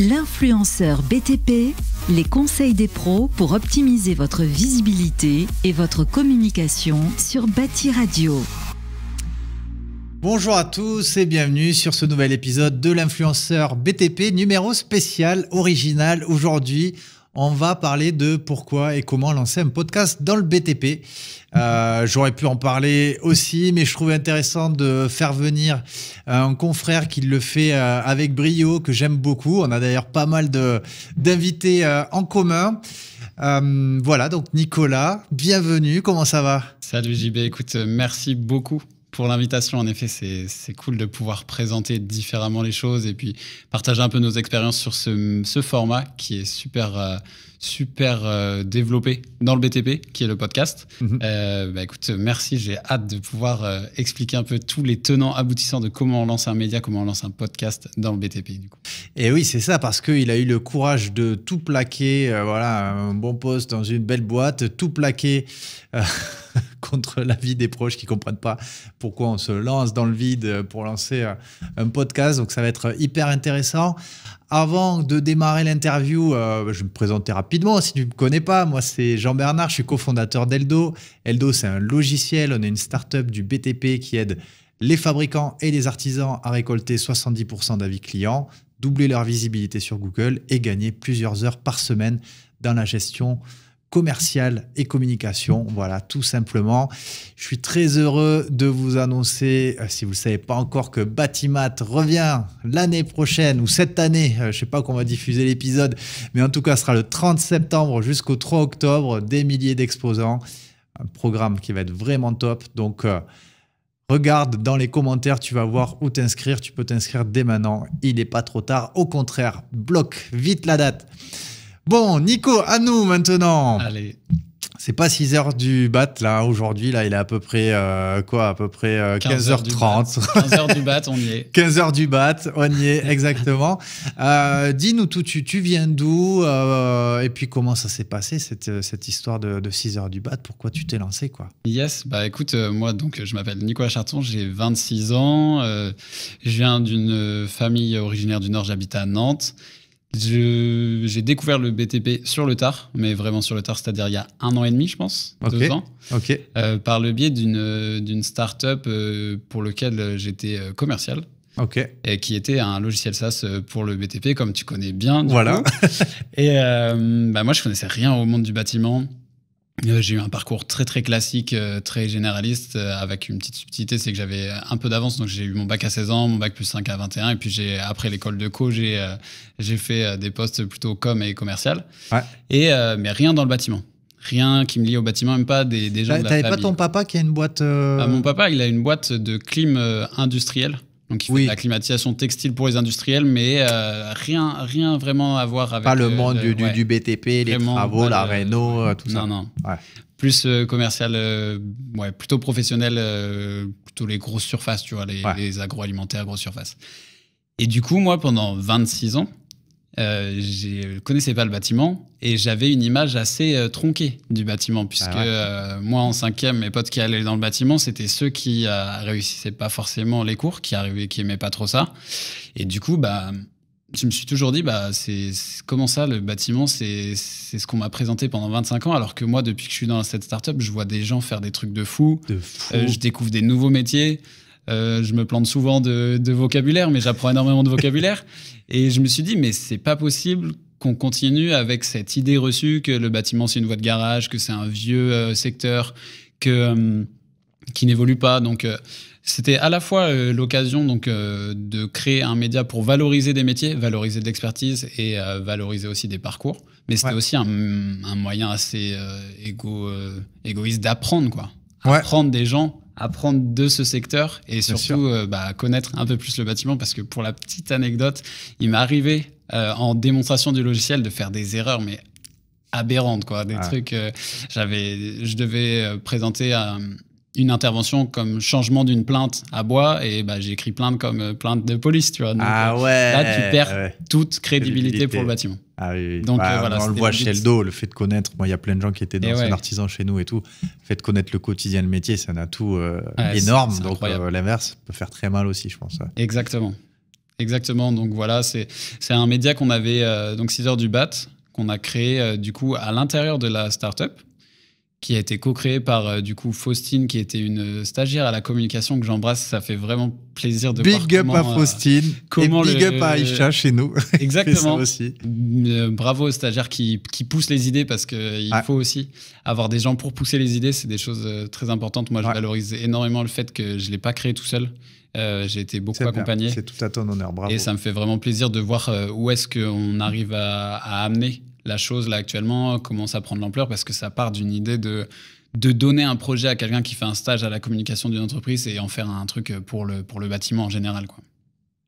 L'influenceur BTP, les conseils des pros pour optimiser votre visibilité et votre communication sur Bâti Radio. Bonjour à tous et bienvenue sur ce nouvel épisode de l'influenceur BTP, numéro spécial, original. Aujourd'hui, on va parler de pourquoi et comment lancer un podcast dans le BTP. Euh, j'aurais pu en parler aussi, mais je trouvais intéressant de faire venir euh, un confrère qui le fait euh, avec brio, que j'aime beaucoup. On a d'ailleurs pas mal d'invités en commun. voilà, donc Nicolas, bienvenue, comment ça va Salut JB, écoute, merci beaucoup pour l'invitation. En effet, c'est cool de pouvoir présenter différemment les choses et puis partager un peu nos expériences sur ce, ce format qui est super, euh, super euh, développé dans le BTP, qui est le podcast. Mhm. Euh, bah, écoute, merci. J'ai hâte de pouvoir expliquer un peu tous les tenants aboutissants de comment on lance un média, comment on lance un podcast dans le BTP. Du coup. Et oui, c'est ça, parce qu'il a eu le courage de tout plaquer. voilà, un bon poste dans une belle boîte, tout plaquer. contre l'avis des proches qui comprennent pas pourquoi on se lance dans le vide pour lancer euh, un podcast. Donc ça va être hyper intéressant. Avant de démarrer l'interview, euh, je vais me présenter rapidement. Si tu ne me connais pas, moi c'est Jean Bernard, je suis cofondateur d'Eldo. Eldo, Eldo c'est un logiciel, on est une startup du BTP qui aide les fabricants et les artisans à récolter 70% d'avis clients, doubler leur visibilité sur Google et gagner plusieurs heures par semaine dans la gestion commercial et communication. Voilà, tout simplement. Je suis très heureux de vous annoncer, euh, si vous ne savez pas encore, que Batimat revient l'année prochaine ou cette année. Euh, je ne sais pas qu'on va diffuser l'épisode, mais en tout cas, ce sera le 30 septembre jusqu'au 3 octobre. Des milliers d'exposants. Un programme qui va être vraiment top. Donc, euh, Regarde dans les commentaires, tu vas voir où t'inscrire. Tu peux t'inscrire dès maintenant. Il n'est pas trop tard. Au contraire, bloque vite la date. Bon, Nico, à nous maintenant. Allez. C'est pas 6 heures du bat là aujourd'hui là, il est à peu près euh, quoi à peu près 15 h 30 15h du bat, on y est. 15h du bat, on y est exactement. Euh, dis-nous tout tu, tu viens d'où euh, et puis comment ça s'est passé cette, cette histoire de, 6 heures du bat, pourquoi tu t'es lancé quoi Yes, bah écoute moi donc je m'appelle Nicolas Charton, j'ai 26 ans, je viens d'une famille originaire du Nord, j'habite à Nantes. J'ai découvert le BTP sur le tard, mais vraiment sur le tard, c'est-à-dire il y a un an et demi, je pense, deux ans, euh, par le biais d'une start-up euh, pour laquelle j'étais euh, commercial. Et qui était un logiciel SaaS pour le BTP, comme tu connais bien. voilà. et bah, moi, je connaissais rien au monde du bâtiment. Euh, j'ai eu un parcours très très classique, euh, très généraliste, euh, avec une petite subtilité, c'est que j'avais un peu d'avance, donc j'ai eu mon bac à 16 ans, mon bac plus 5 à 21, et puis j'ai après l'école de co, j'ai j'ai fait des postes plutôt com et commercial, et mais rien dans le bâtiment rien qui me lie au bâtiment, même pas des, gens de T'avais pas ton papa qui a une boîte ah, Mon papa, il a une boîte de clim industriel. industrielle. Donc il oui. la climatisation textile pour les industriels, mais euh, rien, rien vraiment à voir avec... Pas le monde euh, du, BTP, les travaux, la réno, euh, tout ça. Non, non. Plus commercial, plutôt professionnel, plutôt les grosses surfaces, tu vois, les, les agroalimentaires, grosses surfaces. Et du coup, moi, pendant 26 ans, euh, euh, je ne connaissais pas le bâtiment et j'avais une image assez euh, tronquée du bâtiment puisque ah moi en cinquième mes potes qui allaient dans le bâtiment c'était ceux qui réussissaient pas forcément les cours qui arrivaient qui aimaient pas trop ça et du coup bah je me suis toujours dit bah c'est comment ça le bâtiment c'est ce qu'on m'a présenté pendant 25 ans alors que moi depuis que je suis dans cette startup je vois des gens faire des trucs de fou. je découvre des nouveaux métiers euh, je me plante souvent de, vocabulaire, mais j'apprends énormément de vocabulaire. Et je me suis dit, mais c'est pas possible qu'on continue avec cette idée reçue que le bâtiment c'est une voie de garage, que c'est un vieux euh, secteur, que euh, qui n'évolue pas. Donc c'était à la fois l'occasion donc de créer un média pour valoriser des métiers, valoriser de l'expertise et valoriser aussi des parcours. Mais c'était aussi un, moyen assez égo, égoïste d'apprendre quoi, apprendre des gens apprendre de ce secteur et surtout euh, bah, connaître un peu plus le bâtiment parce que pour la petite anecdote, il m'est arrivé euh, en démonstration du logiciel de faire des erreurs mais aberrantes quoi, des ah. trucs. Euh, J'avais, je devais euh, présenter un une intervention comme changement d'une plainte à bois et bah, écrit plainte comme euh, plainte de police, tu vois. ah euh, ouais, là, tu perds toute crédibilité, pour le bâtiment. Ah oui, oui. Donc, bah, euh, voilà, on le voit chez Eldo, le fait de connaître. Moi, il y a plein de gens qui étaient dans ouais. artisan chez nous et tout. Le fait de connaître le quotidien, le métier, ah, c'est un atout énorme. donc, l'inverse peut faire très mal aussi, je pense. Exactement. Exactement. Donc, voilà, c'est un média qu'on avait, donc 6 heures du BAT, qu'on a créé du coup à l'intérieur de la start-up qui a été co-créé par euh, du coup Faustine, qui était une euh, stagiaire à la communication que j'embrasse. Ça fait vraiment plaisir de big up à euh, Faustine, et big up à Aïcha chez nous. Exactement. aussi. Mm, bravo aux stagiaires qui, qui poussent les idées parce qu'il ah. faut aussi avoir des gens pour pousser les idées. C'est des choses très importantes. Moi, je valorise énormément le fait que je l'ai pas créé tout seul. j'ai été beaucoup accompagné. C'est tout à ton honneur, bravo. Et ça me fait vraiment plaisir de voir où est-ce qu'on arrive à, à amener la chose là actuellement commence à prendre l'ampleur parce que ça part d'une idée de de donner un projet à quelqu'un qui fait un stage à la communication d'une entreprise et en faire un truc pour le, pour le bâtiment en général. Quoi.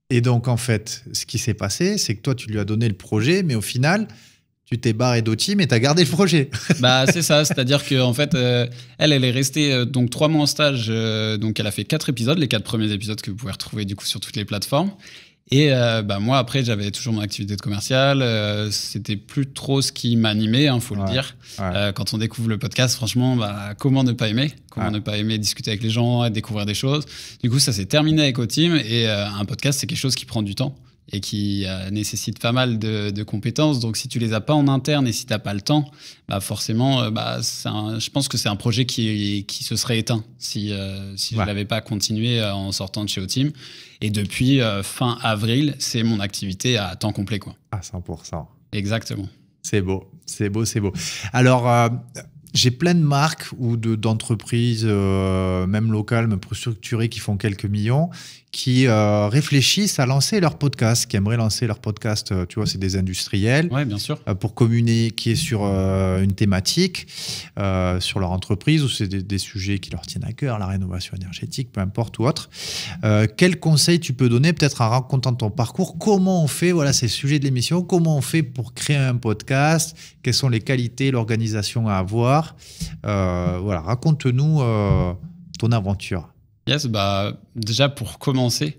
Et donc, en fait, ce qui s'est passé, c'est que toi, tu lui as donné le projet, mais au final, tu t'es barré d'Oti, mais tu as gardé le projet. bah, c'est ça, c'est-à-dire que en fait, euh, elle, elle est restée euh, donc trois mois en stage, euh, donc elle a fait quatre épisodes, les quatre premiers épisodes que vous pouvez retrouver du coup sur toutes les plateformes. Et euh, bah, moi, après, j'avais toujours mon activité de commercial. Euh, c'était plus trop ce qui m'animait, il hein, faut le dire. Euh, quand on découvre le podcast, franchement, bah, comment ne pas aimer Comment ne pas aimer discuter avec les gens, et découvrir des choses Du coup, ça s'est terminé avec Oteam. Et un podcast, c'est quelque chose qui prend du temps et qui euh, nécessite nécessitent pas mal de, compétences. Donc, si tu les as pas en interne et si tu n'as pas le temps, bah forcément, euh, bah, je pense que c'est un projet qui, qui se serait éteint si, euh, si je ne l'avais pas continué en sortant de chez Otim. Et depuis fin avril, c'est mon activité à temps complet. Quoi. À 100%. Exactement. C'est beau, c'est beau, c'est beau. Alors, j'ai plein de marques ou d'entreprises, même locales, même structurées, qui font quelques millions qui euh, réfléchissent à lancer leur podcast, qui aimeraient lancer leur podcast, euh, tu vois, c'est des industriels, ouais, bien sûr. Euh, pour communiquer sur une thématique, sur leur entreprise, ou c'est des, sujets qui leur tiennent à cœur, la rénovation énergétique, peu importe, ou autre. quel conseil tu peux donner, peut-être en racontant ton parcours, comment on fait, voilà, c'est le sujet de l'émission, comment on fait pour créer un podcast, quelles sont les qualités, l'organisation à avoir. voilà, raconte-nous ton aventure. Yes, bah, déjà pour commencer,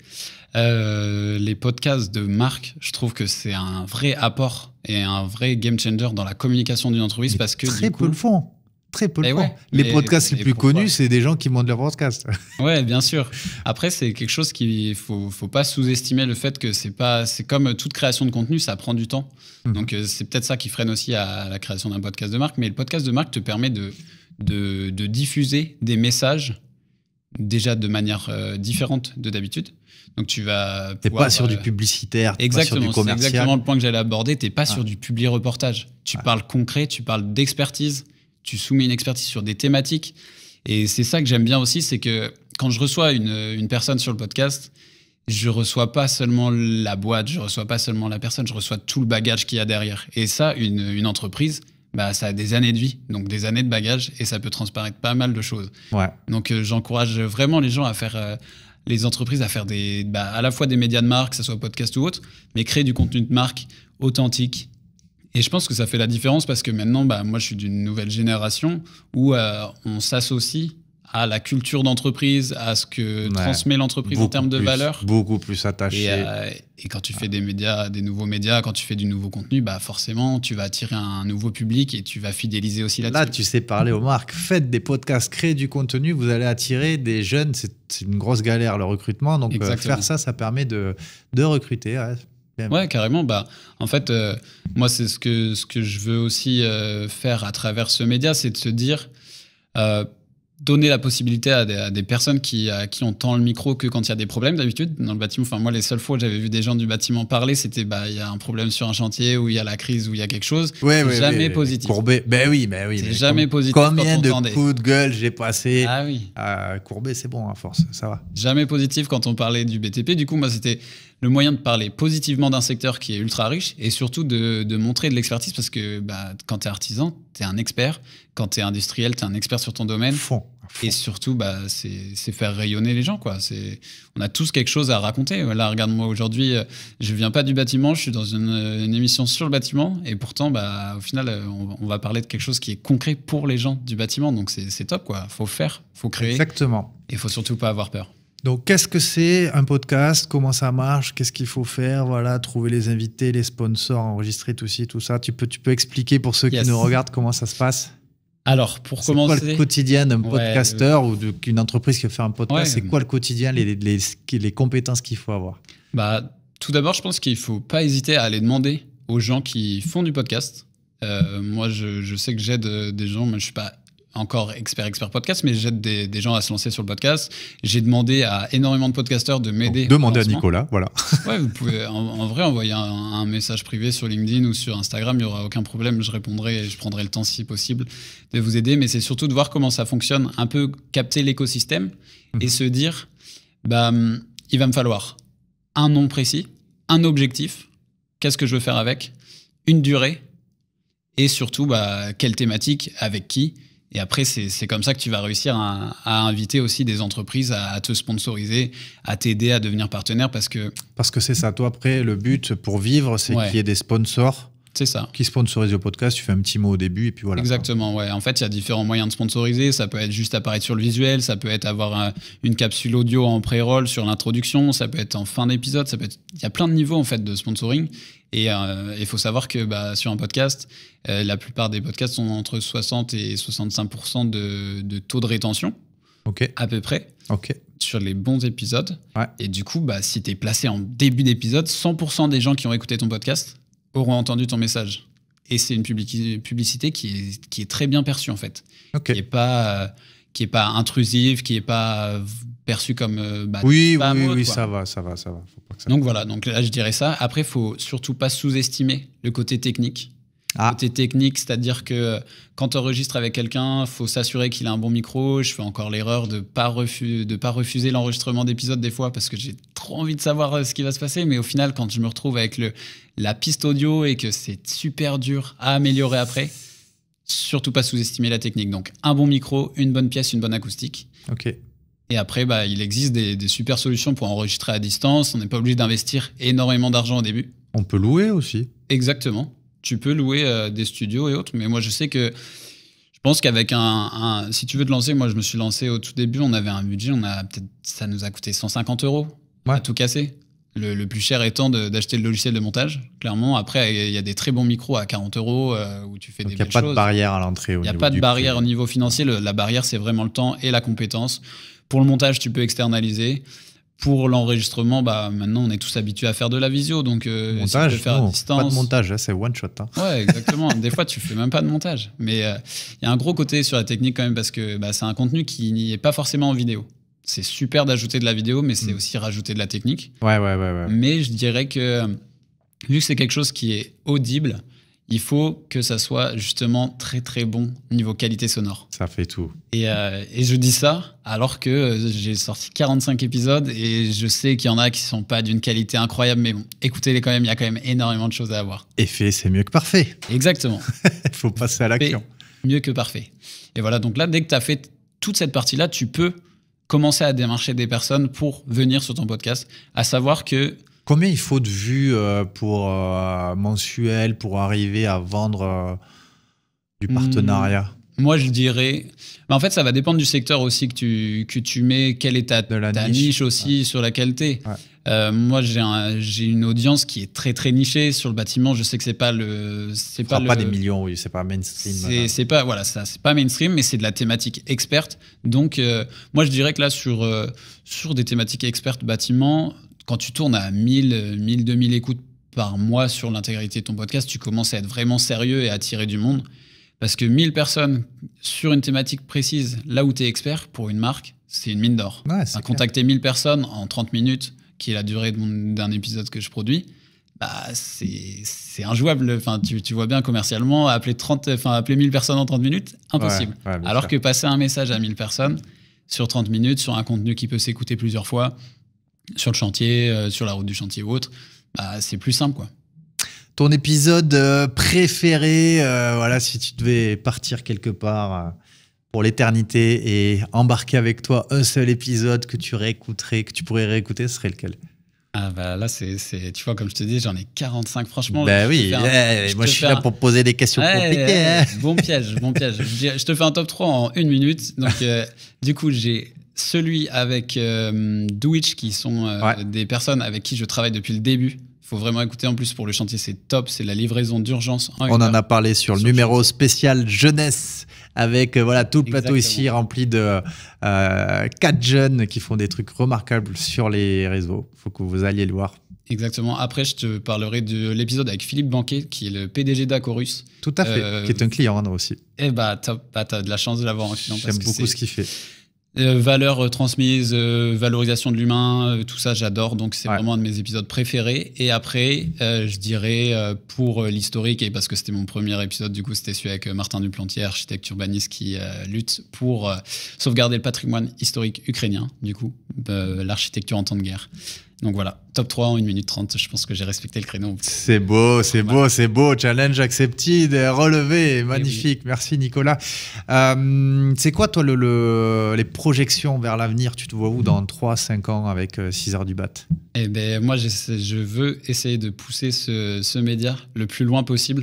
euh, les podcasts de marque, je trouve que c'est un vrai apport et un vrai game changer dans la communication d'une entreprise parce que. Très du peu le font. Très peu le eh les podcasts les plus connus, c'est des gens qui montent leur podcast. Ouais, bien sûr. Après, c'est quelque chose qu'il faut, faut pas sous-estimer le fait que c'est pas, c'est comme toute création de contenu, ça prend du temps. Mhm. Donc, euh, c'est peut-être ça qui freine aussi à la création d'un podcast de marque. Mais le podcast de marque te permet de, de, de diffuser des messages déjà de manière euh, différente de d'habitude. Donc tu vas. T'es pas sur du euh, publicitaire, exactement, pas sur du commercial. C'est exactement le point que j'allais aborder. T'es pas sur du public reportage. Tu parles concret, tu parles d'expertise, tu soumets une expertise sur des thématiques. Et c'est ça que j'aime bien aussi, c'est que quand je reçois une, personne sur le podcast, je reçois pas seulement la boîte, je reçois pas seulement la personne, je reçois tout le bagage qu'il y a derrière. Et ça, une entreprise, bah, ça a des années de vie, donc des années de bagages, et ça peut transparaître pas mal de choses. Donc euh, j'encourage vraiment les gens à faire, euh, les entreprises à faire des, bah, à la fois des médias de marque, que ce soit podcast ou autre, mais créer du contenu de marque authentique. Et je pense que ça fait la différence parce que maintenant, bah, moi je suis d'une nouvelle génération où euh, on s'associe à la culture d'entreprise, à ce que transmet l'entreprise en termes de valeur. Beaucoup plus attaché. Euh, et, quand tu fais des médias, des nouveaux médias, quand tu fais du nouveau contenu, bah forcément, tu vas attirer un nouveau public et tu vas fidéliser aussi la. Là, tu sais parler aux marques. Faites des podcasts, créez du contenu. Vous allez attirer des jeunes. C'est une grosse galère le recrutement. Donc euh, faire ça, ça permet de, de recruter. Ouais. carrément. Bah, en fait, euh, moi, c'est ce que, ce que je veux aussi faire à travers ce média, c'est de se dire, donner la possibilité à des, personnes qui, ont qui le micro que quand il y a des problèmes d'habitude dans le bâtiment. Enfin, moi, les seules fois où j'avais vu des gens du bâtiment parler, c'était bah il y a un problème sur un chantier ou il y a la crise ou il y a quelque chose. jamais positif. courbé ben oui, ben oui. C'est jamais positif. Combien de coups de gueule j'ai passé ah à courber, c'est bon à hein, force, ça va. Jamais positif quand on parlait du BTP. Du coup, moi, c'était le moyen de parler positivement d'un secteur qui est ultra riche et surtout de, montrer de l'expertise parce que bah, quand tu es artisan, tu es un expert. Quand tu es industriel, tu es un expert sur ton domaine. Et surtout, bah, c'est faire rayonner les gens. Quoi. On a tous quelque chose à raconter. Là, regarde-moi aujourd'hui, euh, je viens pas du bâtiment, je suis dans une, euh, émission sur le bâtiment. Et pourtant, bah, au final, euh, on, va parler de quelque chose qui est concret pour les gens du bâtiment. Donc c'est top. quoi. faut faire, faut créer. Exactement. Et il faut surtout pas avoir peur. Donc, qu'est-ce que c'est un podcast Comment ça marche Qu'est-ce qu'il faut faire Voilà, trouver les invités, les sponsors, enregistrer tout ci, tout ça. Tu peux, tu peux expliquer pour ceux qui nous regardent comment ça se passe alors, pour commencer. C'est quoi le quotidien d'un podcasteur euh, ou d'une entreprise qui fait un podcast C'est quoi le quotidien, les, les, compétences qu'il faut avoir bah, Tout d'abord, je pense qu'il ne faut pas hésiter à aller demander aux gens qui font du podcast. Euh, moi, je, je, sais que j'aide euh, des gens, mais je suis pas encore expert expert podcast, mais j'aide des, gens à se lancer sur le podcast. J'ai demandé à énormément de podcasteurs de m'aider. Demandez à Nicolas, voilà. ouais, vous pouvez en, vrai envoyer un, message privé sur LinkedIn ou sur Instagram, il n'y aura aucun problème, je répondrai et je prendrai le temps si possible de vous aider. Mais c'est surtout de voir comment ça fonctionne, un peu capter l'écosystème et mhm. se dire, bah, hum, il va me falloir un nom précis, un objectif, qu'est-ce que je veux faire avec, une durée et surtout bah, quelle thématique, avec qui et après, c'est comme ça que tu vas réussir à, inviter aussi des entreprises à, te sponsoriser, à t'aider à devenir partenaire parce que. Parce que c'est ça. Toi, après, le but pour vivre, c'est qu'il y ait des sponsors. C'est ça. Qui sponsorise le podcast, tu fais un petit mot au début et puis voilà. Exactement, ouais. En fait, il y a différents moyens de sponsoriser. Ça peut être juste apparaître sur le visuel, ça peut être avoir euh, une capsule audio en pré-roll sur l'introduction, ça peut être en fin d'épisode, ça peut être. Il y a plein de niveaux en fait de sponsoring. Et euh, il faut savoir que bah, sur un podcast, euh, la plupart des podcasts sont entre 60 et 65% de, de, taux de rétention. À peu près. Sur les bons épisodes. Et du coup, bah, si tu es placé en début d'épisode, 100% des gens qui ont écouté ton podcast auront entendu ton message. Et c'est une publicité qui est, qui est, très bien perçue, en fait. Qui n'est pas, euh, pas intrusive, qui n'est pas perçu comme euh, bah, oui oui ça va ça va ça va donc voilà donc là je dirais ça après faut surtout pas sous-estimer le côté technique ah. côté technique, c'est-à-dire que euh, quand tu enregistres avec quelqu'un, faut s'assurer qu'il a un bon micro. Je fais encore l'erreur de pas de pas refuser l'enregistrement d'épisodes des fois parce que j'ai trop envie de savoir euh, ce qui va se passer. Mais au final, quand je me retrouve avec le la piste audio et que c'est super dur à améliorer après, surtout pas sous-estimer la technique. Donc un bon micro, une bonne pièce, une bonne acoustique. Ok. Et après, bah, il existe des, super solutions pour enregistrer à distance. On n'est pas obligé d'investir énormément d'argent au début. On peut louer aussi. Exactement. Tu peux louer euh, des studios et autres. Mais moi, je sais que je pense qu'avec un, Si tu veux te lancer, moi, je me suis lancé au tout début. On avait un budget. On a peut-être. Ça nous a coûté 150 euros à tout casser. Le, plus cher étant d'acheter le logiciel de montage. Clairement, après, il y a des très bons micros à 40 euros euh, où tu fais Donc des. Il n'y a pas de barrière à l'entrée. Il n'y a pas de barrière au niveau financier. la barrière, c'est vraiment le temps et la compétence. Pour le montage, tu peux externaliser. Pour l'enregistrement, bah, maintenant, on est tous habitués à faire de la visio. Donc, euh, on montage, faire non, à distance. Pas de montage, hein, c'est one shot. Oui, hein. Ouais, exactement. Des fois, tu fais même pas de montage. Mais euh, il y a un gros côté sur la technique quand même parce que bah, c'est un contenu qui n'y est pas forcément en vidéo. C'est super d'ajouter de la vidéo, mais c'est mm. aussi rajouter de la technique. Ouais, ouais, ouais, ouais. Mais je dirais que vu que c'est quelque chose qui est audible, il faut que ça soit justement très très bon niveau qualité sonore. Ça fait tout. Et, euh, je dis ça alors que euh, j'ai sorti 45 épisodes et je sais qu'il y en a qui sont pas d'une qualité incroyable, mais bon, écoutez-les quand même, il y a quand même énormément de choses à avoir. Et fait, c'est mieux que parfait. Exactement. Il faut passer à l'action. Mieux que parfait. Et voilà, donc là, dès que tu as fait toute cette partie-là, tu peux commencer à démarcher des personnes pour venir sur ton podcast, à savoir que Combien il faut de vues euh, pour euh, mensuel pour arriver à vendre euh, du hmm. partenariat Moi, je dirais. Bah, en fait, ça va dépendre du secteur aussi que tu, que tu mets, quelle est ta, de la niche. aussi sur la qualité. moi, j'ai un, une audience qui est très très nichée sur le bâtiment. Je sais que c'est pas le, c'est pas, pas des millions, oui, c'est pas mainstream. C'est pas voilà, ça, c'est pas mainstream, mais c'est de la thématique experte. Donc, moi, je dirais que là, sur sur des thématiques expertes bâtiment, quand tu tournes à 1000, 1000, 2000 écoutes par mois sur l'intégralité de ton podcast, tu commences à être vraiment sérieux et à attirer du monde. Parce que 1000 personnes sur une thématique précise, là où tu es expert, pour une marque, c'est une mine d'or. Ouais, contacter 1000 personnes en 30 minutes, qui est la durée d'un épisode que je produis, bah, c'est injouable. Enfin, tu, vois bien commercialement, appeler, 30, enfin, appeler 1000 personnes en 30 minutes, impossible. Alors que passer un message à 1000 personnes sur 30 minutes, sur un contenu qui peut s'écouter plusieurs fois, sur le chantier, euh, sur la route du chantier ou autre, bah, c'est plus simple, quoi ton épisode euh, préféré, euh, voilà, si tu devais partir quelque part pour l'éternité et embarquer avec toi un seul épisode que tu réécouterais, que tu pourrais réécouter, ce serait lequel ah bah là, c'est, tu vois, comme je te dis, j'en ai 45, franchement. Bah oui, moi je suis là pour poser des questions compliquées. Hein. Bon piège, bon piège. je te fais un top 3 en une minute. Donc, du coup, j'ai celui avec euh, qui sont euh, des personnes avec qui je travaille depuis le début. Il faut vraiment écouter en plus pour le chantier, c'est top, c'est la livraison d'urgence. On en a parlé sur, le numéro spécial jeunesse avec euh, voilà tout le plateau ici rempli de euh, quatre jeunes qui font des trucs remarquables sur les réseaux. Il Faut que vous alliez le voir. Exactement. Après, je te parlerai de l'épisode avec Philippe Banquet, qui est le PDG d'Acorus. Tout à fait, qui est un client hein, aussi. Eh bah, top, bah, t'as de la chance de l'avoir en J'aime beaucoup ce qu'il fait. Euh, valeurs euh, transmises, euh, valorisation de l'humain, tout ça, j'adore. Donc, c'est vraiment un de mes épisodes préférés. Et après, je dirais pour l'historique, et parce que c'était mon premier épisode, du coup, c'était celui avec Martin Duplantier, architecte urbaniste qui lutte pour sauvegarder le patrimoine historique ukrainien, du coup, l'architecture en temps de guerre. Donc voilà, top 3 en 1 minute 30, je pense que j'ai respecté le créneau. C'est beau, c'est beau, c'est beau, challenge accepté, relevé, eh magnifique, merci Nicolas. Euh, c'est quoi toi les projections vers l'avenir Tu te vois où dans 3-5 ans avec 6 euh, heures du bat Eh ben moi je veux essayer de pousser ce, média le plus loin possible,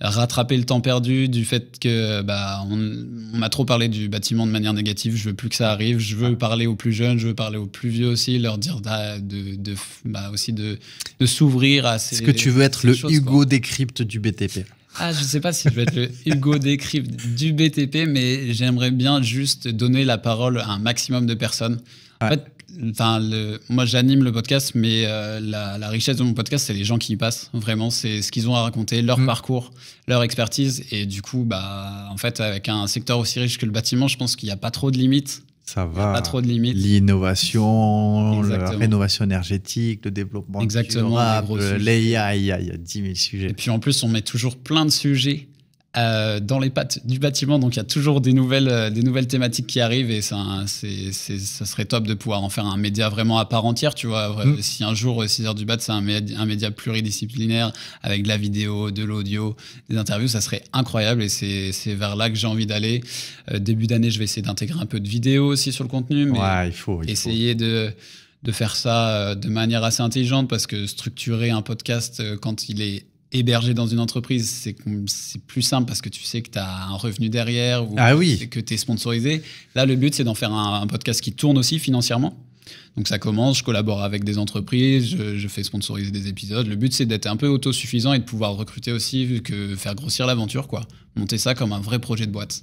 rattraper le temps perdu du fait que bah, on, trop parlé du bâtiment de manière négative, je veux plus que ça arrive, je veux ah. parler aux plus jeunes, je veux parler aux plus vieux aussi, leur dire de de, bah aussi de, s'ouvrir à ces. ce que tu veux être le Hugo décrypte du BTP ah, je sais pas si je veux être le Hugo décrypte du BTP, mais j'aimerais bien juste donner la parole à un maximum de personnes. En fait, Enfin, le, moi j'anime le podcast, mais euh, la, richesse de mon podcast, c'est les gens qui y passent. Vraiment, c'est ce qu'ils ont à raconter, leur mm. parcours, leur expertise. Et du coup, bah, en fait, avec un secteur aussi riche que le bâtiment, je pense qu'il n'y a pas trop de limites ça va. Pas trop de limites. L'innovation, la rénovation énergétique, le développement Exactement, durable, l'AI, il y a 10 000 sujets. Et puis en plus, on met toujours plein de sujets euh, dans les pattes du bâtiment. Donc il y a toujours des nouvelles, euh, des nouvelles thématiques qui arrivent et ça, ça serait top de pouvoir en faire un média vraiment à part entière. Tu vois, mm. si un jour 6 euh, heures du bat, c'est un, média, un média pluridisciplinaire avec de la vidéo, de l'audio, des interviews, ça serait incroyable et c'est, vers là que j'ai envie d'aller. début d'année, je vais essayer d'intégrer un peu de vidéo aussi sur le contenu, mais il faut, essayer de de faire ça de manière assez intelligente parce que structurer un podcast quand il est Héberger dans une entreprise, c'est plus simple parce que tu sais que tu as un revenu derrière ou ah que tu es sponsorisé. Là, le but, c'est d'en faire un, podcast qui tourne aussi financièrement. Donc ça commence, je collabore avec des entreprises, je, fais sponsoriser des épisodes. Le but, c'est d'être un peu autosuffisant et de pouvoir recruter aussi, vu que faire grossir l'aventure, quoi. Monter ça comme un vrai projet de boîte.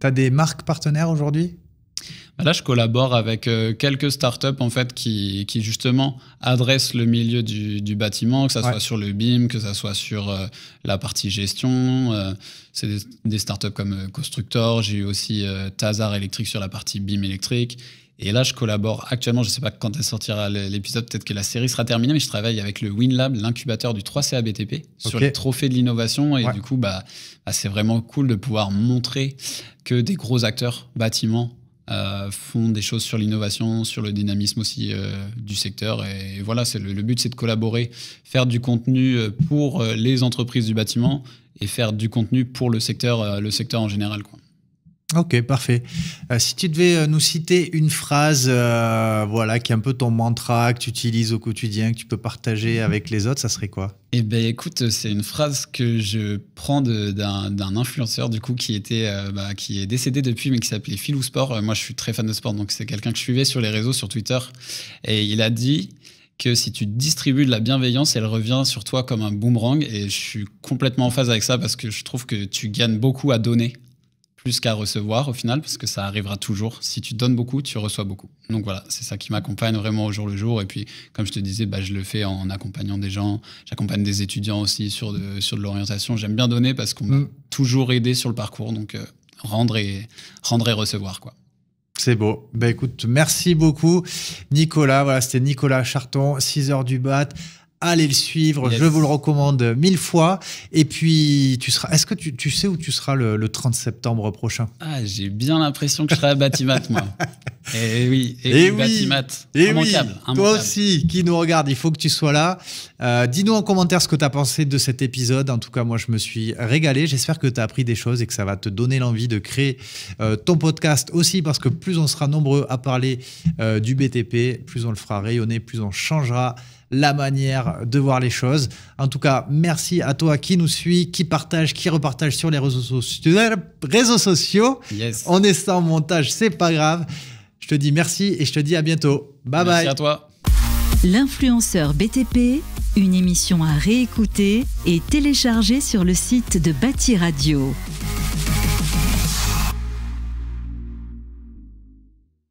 Tu as des marques partenaires aujourd'hui Là, je collabore avec euh, quelques startups en fait qui, justement adressent le milieu du, bâtiment, que ça soit sur le BIM, que ce soit sur euh, la partie gestion. Euh, c'est des, startups comme Constructor. J'ai eu aussi Tazar électrique sur la partie BIM électrique. Et là, je collabore actuellement. Je ne sais pas quand elle sortira l'épisode. Peut-être que la série sera terminée, mais je travaille avec le WinLab, l'incubateur du 3CABTP, sur les trophées de l'innovation. Et du coup, bah, bah, c'est vraiment cool de pouvoir montrer que des gros acteurs bâtiments euh, font des choses sur l'innovation, sur le dynamisme aussi euh, du secteur. Et, voilà, le, but, c'est de collaborer, faire du contenu euh, pour les entreprises du bâtiment et faire du contenu pour le secteur, le secteur en général. Ok, parfait. Euh, si tu devais euh, nous citer une phrase euh, voilà, qui est un peu ton mantra que tu utilises au quotidien, que tu peux partager mhm. avec les autres, ça serait quoi Eh bien écoute, c'est une phrase que je prends d'un influenceur du coup qui, était, bah, qui est décédé depuis mais qui s'appelait Philou Sport. moi je suis très fan de sport donc c'est quelqu'un que je suivais sur les réseaux, sur Twitter. Et il a dit que si tu distribues de la bienveillance, elle revient sur toi comme un boomerang. Et je suis complètement en phase avec ça parce que je trouve que tu gagnes beaucoup à donner Jusqu'à recevoir au final, parce que ça arrivera toujours. Si tu donnes beaucoup, tu reçois beaucoup. Donc voilà, c'est ça qui m'accompagne vraiment au jour le jour. Et puis, comme je te disais, bah, je le fais en accompagnant des gens. J'accompagne des étudiants aussi sur de, sur de l'orientation. J'aime bien donner parce qu'on m'a mm. toujours aidé sur le parcours. Donc euh, rendre, et, rendre recevoir, quoi. C'est beau. Bah écoute, merci beaucoup Nicolas. Voilà, c'était Nicolas Charton, 6 heures du bat allez le suivre. Je vous le recommande mille fois. Et puis, tu seras. Est-ce que tu, tu, sais où tu seras le, 30 septembre prochain Ah, j'ai bien l'impression que je serai à Batimat, moi. Et eh oui, et, eh eh Batimat. Et Toi aussi, qui nous regarde, il faut que tu sois là. Euh, dis-nous en commentaire ce que tu as pensé de cet épisode. En tout cas, moi, je me suis régalé. J'espère que tu as appris des choses et que ça va te donner l'envie de créer euh, ton podcast aussi, parce que plus on sera nombreux à parler euh, du BTP, plus on le fera rayonner, plus on changera la manière de voir les choses. En tout cas, merci à toi qui nous suit, qui partage, qui repartage sur les réseaux, sociaux. réseaux sociaux. On est sans montage, c'est pas grave. Je te dis merci et je te dis à bientôt. Bye bye. Merci à toi. L'influenceur BTP, une émission à réécouter et télécharger sur le site de Bâti Radio.